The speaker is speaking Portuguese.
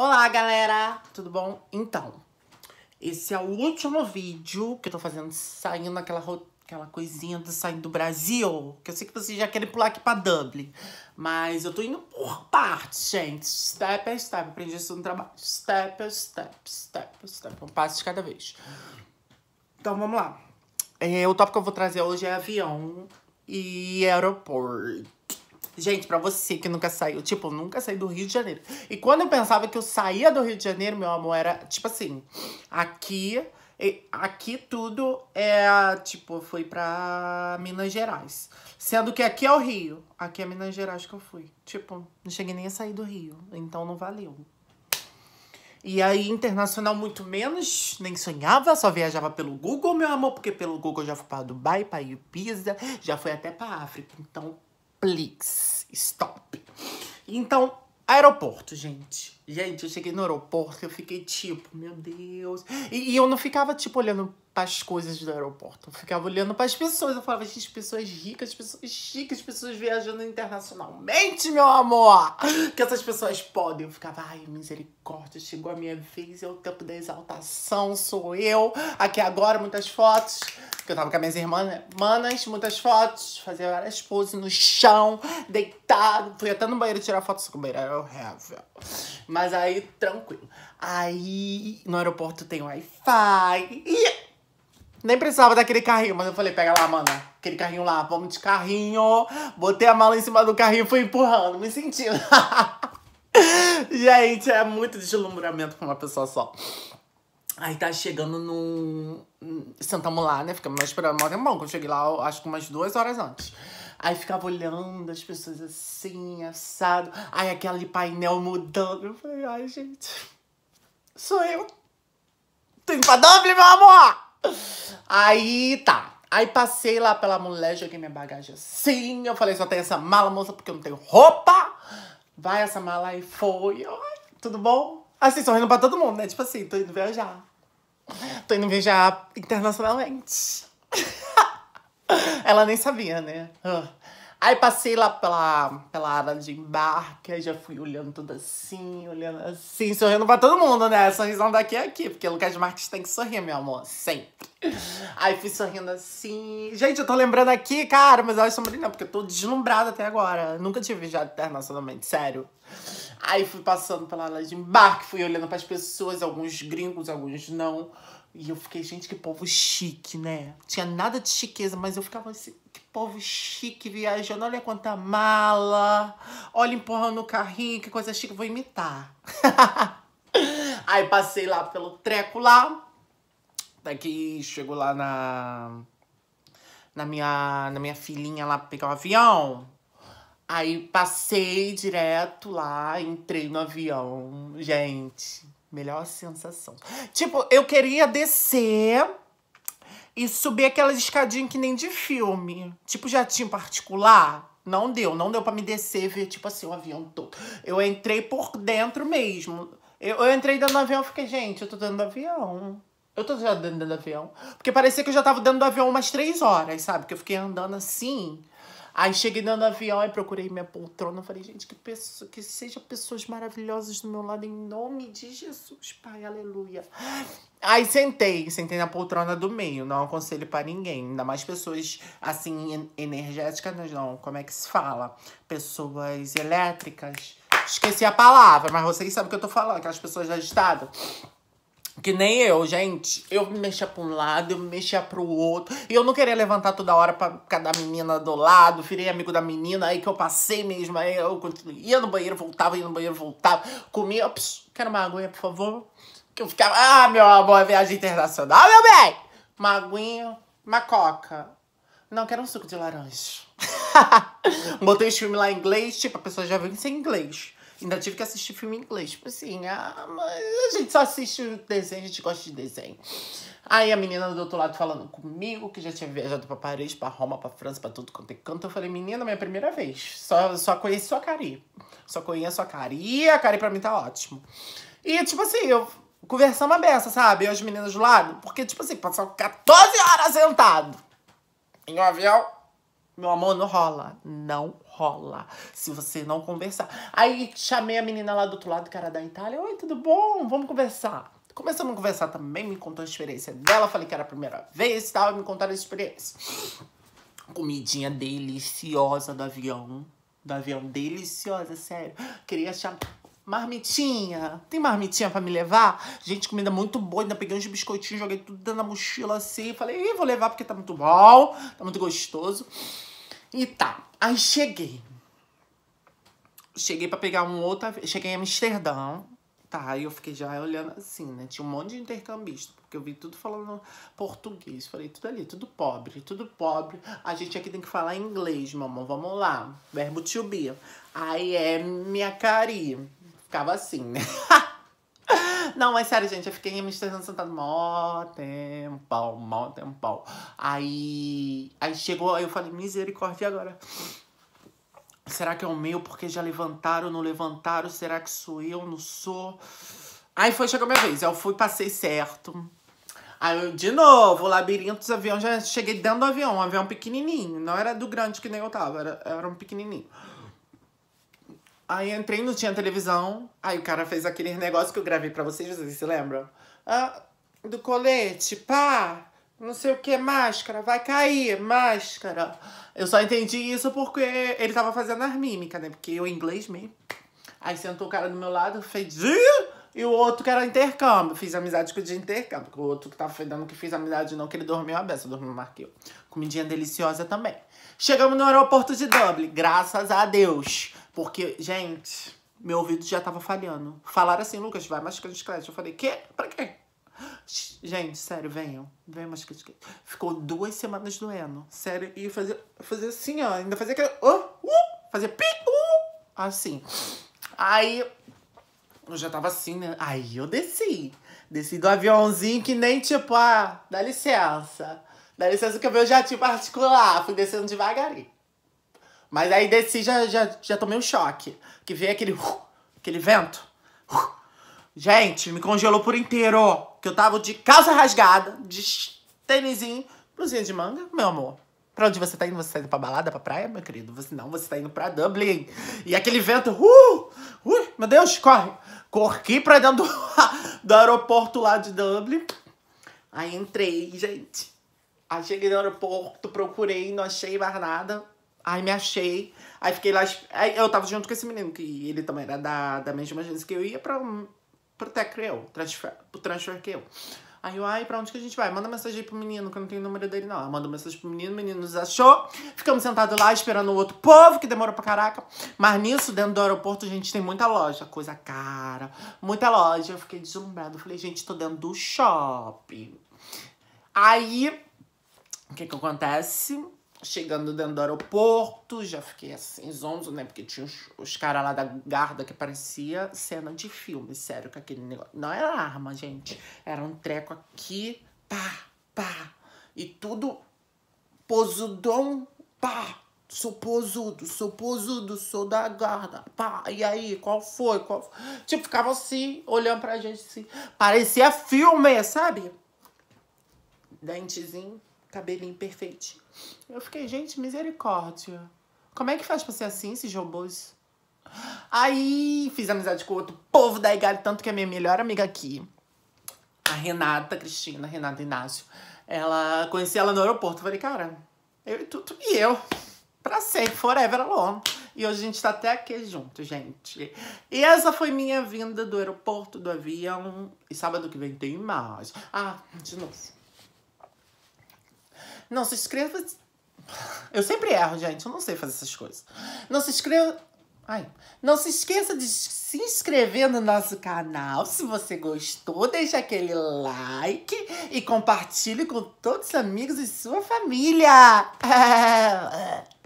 Olá, galera! Tudo bom? Então, esse é o último vídeo que eu tô fazendo saindo daquela aquela coisinha do saindo do Brasil, que eu sei que vocês já querem pular aqui pra Dublin, mas eu tô indo por partes, gente. Step a step, aprendi isso no trabalho. Step a step, step a step, um passo de cada vez. Então, vamos lá. É, o tópico que eu vou trazer hoje é avião e aeroporto. Gente, pra você que nunca saiu, tipo, nunca saí do Rio de Janeiro. E quando eu pensava que eu saía do Rio de Janeiro, meu amor, era tipo assim, aqui. Aqui tudo é, tipo, fui pra Minas Gerais. Sendo que aqui é o Rio. Aqui é Minas Gerais que eu fui. Tipo, não cheguei nem a sair do Rio. Então não valeu. E aí, internacional, muito menos, nem sonhava, só viajava pelo Google, meu amor, porque pelo Google eu já fui para Dubai, para Ibiza, já fui até para África. Então, Please, stop. Então, aeroporto, gente. Gente, eu cheguei no aeroporto, eu fiquei tipo, meu Deus. E, e eu não ficava, tipo, olhando para as coisas do aeroporto. Eu ficava olhando para as pessoas. Eu falava, gente, pessoas ricas, pessoas chiques, pessoas viajando internacionalmente, meu amor! Que essas pessoas podem. Eu ficava, ai, misericórdia, chegou a minha vez, é o tempo da exaltação, sou eu. Aqui agora, muitas fotos. Que eu tava com as minhas irmãs, manas, muitas fotos. Fazia várias poses no chão, deitado. Fui até no banheiro tirar fotos com o banheiro, era horrível. Mas aí, tranquilo. Aí, no aeroporto tem Wi-Fi. Nem precisava daquele carrinho, mas eu falei, pega lá, mana. Aquele carrinho lá, vamos de carrinho. Botei a mala em cima do carrinho e fui empurrando, me sentindo. Gente, é muito deslumbramento pra uma pessoa só. Aí tá chegando num. Sentamos lá, né? Ficamos esperando. esperando é bom. Quando eu cheguei lá, acho que umas duas horas antes. Aí ficava olhando as pessoas assim, assado. Aí aquele painel mudando. Eu falei, ai, gente, sou eu. Tô pra Padoble, meu amor! Aí tá. Aí passei lá pela mulher, joguei minha bagagem assim. Eu falei, só tem essa mala, moça, porque eu não tenho roupa. Vai essa mala e foi. Ai, tudo bom? Assim, sorrindo pra todo mundo, né? Tipo assim, tô indo viajar. Tô indo viajar internacionalmente. Ela nem sabia, né? Ah. Aí passei lá pela, pela área de embarque, aí já fui olhando tudo assim, olhando assim, sorrindo pra todo mundo, né? Sorrisão daqui é aqui, porque Lucas Marques tem que sorrir, meu amor, sempre. Aí fui sorrindo assim. Gente, eu tô lembrando aqui, cara, mas eu acho não, porque eu tô deslumbrada até agora. Nunca tive viajado internacionalmente, sério. Aí fui passando pela área de embarque, fui olhando para as pessoas, alguns gringos, alguns não. E eu fiquei, gente, que povo chique, né? Tinha nada de chiqueza, mas eu ficava assim, que povo chique viajando. Olha quanta mala. Olha empurrando o carrinho, que coisa chique, vou imitar. Aí passei lá pelo treco lá. Daqui chego lá na na minha na minha filhinha lá pra pegar o avião. Aí passei direto lá, entrei no avião. Gente, Melhor sensação. Tipo, eu queria descer e subir aquelas escadinhas que nem de filme. Tipo, jatinho particular. Não deu, não deu para me descer e ver, tipo assim, o avião todo. Eu entrei por dentro mesmo. Eu, eu entrei dentro do avião e fiquei, gente, eu tô dentro do avião. Eu tô já dentro do avião. Porque parecia que eu já tava dentro do avião umas três horas, sabe? Que eu fiquei andando assim. Aí cheguei no avião e procurei minha poltrona. Falei, gente, que, pessoa, que sejam pessoas maravilhosas do meu lado, em nome de Jesus, Pai, aleluia. Aí sentei, sentei na poltrona do meio. Não aconselho para ninguém, ainda mais pessoas assim, energéticas, não. Como é que se fala? Pessoas elétricas. Esqueci a palavra, mas vocês sabem o que eu tô falando, aquelas pessoas agitadas. Que nem eu, gente. Eu me mexia pra um lado, eu me mexia pro outro. E eu não queria levantar toda hora pra ficar da menina do lado. Virei amigo da menina, aí que eu passei mesmo. Aí eu continuo Ia no banheiro, voltava, ia no banheiro, voltava. Comia. ops, quero uma aguinha, por favor. Que eu ficava. Ah, meu amor, é viagem internacional, meu bem! Uma aguinha, uma coca. Não, quero um suco de laranja. Botei os filmes lá em inglês, tipo, a pessoa já viu isso em inglês. Ainda tive que assistir filme em inglês. Tipo assim, ah, mas a gente só assiste desenho, a gente gosta de desenho. Aí a menina do outro lado falando comigo, que já tinha viajado pra Paris, pra Roma, pra França, pra tudo quanto é canto. Eu falei, menina, minha primeira vez. Só, só conheço a Cari. Só conheço a Cari. E a Cari pra mim tá ótimo. E tipo assim, eu conversamos a beça, sabe? Eu e as meninas do lado. Porque tipo assim, passou 14 horas sentado. Em um avião, meu amor, não rola. Não rola se você não conversar. Aí chamei a menina lá do outro lado, que era da Itália. Oi, tudo bom? Vamos conversar. Começamos a conversar também, me contou a experiência dela. Falei que era a primeira vez e tal, e me contaram a experiência. Comidinha deliciosa do avião. Do avião, deliciosa, sério. Queria chamar... Marmitinha, tem marmitinha pra me levar? Gente, comida muito boa, ainda peguei uns biscoitinhos, joguei tudo dentro da mochila assim. Falei, Ih, vou levar porque tá muito bom, tá muito gostoso. E tá, aí cheguei. Cheguei para pegar um outro. Cheguei em Amsterdã. Tá, aí eu fiquei já olhando assim, né? Tinha um monte de intercambista, porque eu vi tudo falando português. Falei, tudo ali, tudo pobre, tudo pobre. A gente aqui tem que falar inglês, mamãe. Vamos lá. Verbo to be. Aí é minha cari. Ficava assim, né? Não, mas sério, gente, eu fiquei em Amsterdã sentado mó tempão, mó tempão. Aí, aí chegou, aí eu falei, misericórdia, agora? Será que é o meu? Porque já levantaram, não levantaram? Será que sou eu? Não sou? Aí foi, chegou a minha vez. Eu fui, passei certo. Aí eu, de novo, o labirinto dos aviões, já cheguei dentro do avião, um avião pequenininho. Não era do grande que nem eu tava, era, era um pequenininho. Aí entrei, não tinha televisão. Aí o cara fez aquele negócio que eu gravei pra vocês, vocês se lembram? Ah, do colete, pá! Não sei o que, máscara, vai cair, máscara. Eu só entendi isso porque ele tava fazendo as mímicas, né? Porque eu, inglês mesmo. Aí sentou o cara do meu lado, fez. E o outro que era intercâmbio. Fiz amizade com o de intercâmbio. o outro que tava fedendo que fiz amizade não, que ele dormiu a beça, dormiu marqueu. Comidinha deliciosa também. Chegamos no aeroporto de Dublin, graças a Deus. Porque, gente, meu ouvido já tava falhando. Falaram assim, Lucas, vai mascar de crédito. Eu falei, quê? Pra quê? Gente, sério, venham. Venham mascar de crédito. Ficou duas semanas doendo. Sério, e fazer, fazer assim, ó. Ainda fazer aquele... Uh, uh, fazer pi, uh, assim. Aí, eu já tava assim, né? Aí eu desci. Desci do aviãozinho que nem tipo, ah, dá licença. Dá licença que eu já tipo particular. Fui descendo devagarinho. Mas aí desci já, já, já tomei um choque. Que veio aquele. Uh, aquele vento. Uh. Gente, me congelou por inteiro. Que eu tava de calça rasgada, de tênisinho, blusinha de manga, meu amor. Pra onde você tá indo? Você tá indo pra balada, pra praia, meu querido? Você não, você tá indo pra Dublin. E aquele vento, uh! Ui, uh, meu Deus, corre! Corri pra dentro do, do aeroporto lá de Dublin. Aí entrei, gente. Aí cheguei no aeroporto, procurei, não achei mais nada. Aí me achei. Aí fiquei lá. Aí eu tava junto com esse menino, que ele também era da, da mesma agência que eu ia pra, pro Tech transfer, pro transfer que eu. Aí eu, ai, pra onde que a gente vai? Manda mensagem aí pro menino, que eu não tenho número dele, não. manda mensagem pro menino, o menino nos achou. Ficamos sentados lá esperando o outro povo, que demorou pra caraca. Mas nisso, dentro do aeroporto, a gente tem muita loja, coisa cara, muita loja. Eu fiquei deslumbrada. falei, gente, tô dentro do shopping. Aí, o que que acontece? Chegando dentro do aeroporto, já fiquei assim, zonzo, né? Porque tinha os, os caras lá da guarda que parecia cena de filme, sério, com aquele negócio. Não era arma, gente. Era um treco aqui, pá, pá. E tudo posudão, pá. Sou posudo, sou posudo, sou da guarda, pá. E aí, qual foi? Qual foi? Tipo, ficava assim, olhando pra gente assim. Parecia filme, sabe? Dentezinho cabelinho perfeitinho. Eu fiquei, gente, misericórdia. Como é que faz pra ser assim, esses robôs? Aí fiz amizade com outro povo da Igali, tanto que a minha melhor amiga aqui, a Renata Cristina, Renata Inácio, ela conheci ela no aeroporto. falei, cara, eu e tu, tu e eu, pra sempre, forever alone. E hoje a gente tá até aqui junto, gente. E essa foi minha vinda do aeroporto, do avião. E sábado que vem tem mais. Ah, de novo. Não se inscreva. Eu sempre erro, gente. Eu não sei fazer essas coisas. Não se inscreva. Ai, não se esqueça de se inscrever no nosso canal. Se você gostou, deixa aquele like e compartilhe com todos os amigos e sua família.